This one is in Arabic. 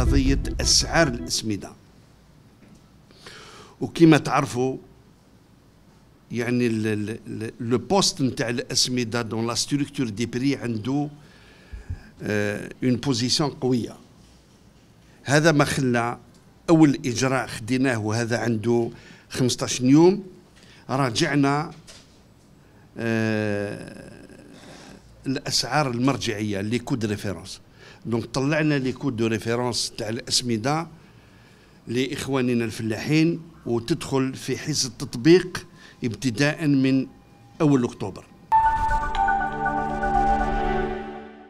قضية أسعار الأسمدة وكما تعرفوا يعني لو بوست نتاع الأسمدة دون لا ستركتور دي بري عنده اون بوزيسيون قوية هذا ما خلى أول إجراء خديناه وهذا عنده 15 يوم راجعنا آه، الاسعار المرجعيه لي كود ريفيرونس دونك طلعنا لي كود دو ريفيرونس تاع الاسمده لاخواننا الفلاحين وتدخل في حيز التطبيق ابتداء من اول اكتوبر